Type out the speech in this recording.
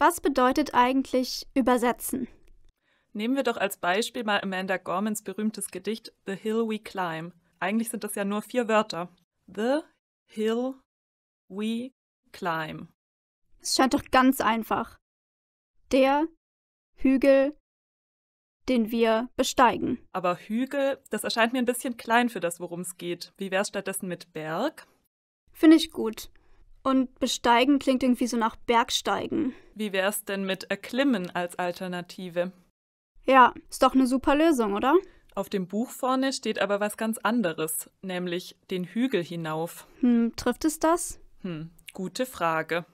Was bedeutet eigentlich übersetzen? Nehmen wir doch als Beispiel mal Amanda Gormans berühmtes Gedicht The Hill We Climb. Eigentlich sind das ja nur vier Wörter. The Hill We Climb. Es scheint doch ganz einfach. Der Hügel, den wir besteigen. Aber Hügel, das erscheint mir ein bisschen klein für das, worum es geht. Wie wäre es stattdessen mit Berg? Finde ich gut. Und besteigen klingt irgendwie so nach Bergsteigen. Wie wär's denn mit erklimmen als Alternative? Ja, ist doch eine super Lösung, oder? Auf dem Buch vorne steht aber was ganz anderes, nämlich den Hügel hinauf. Hm, trifft es das? Hm, gute Frage.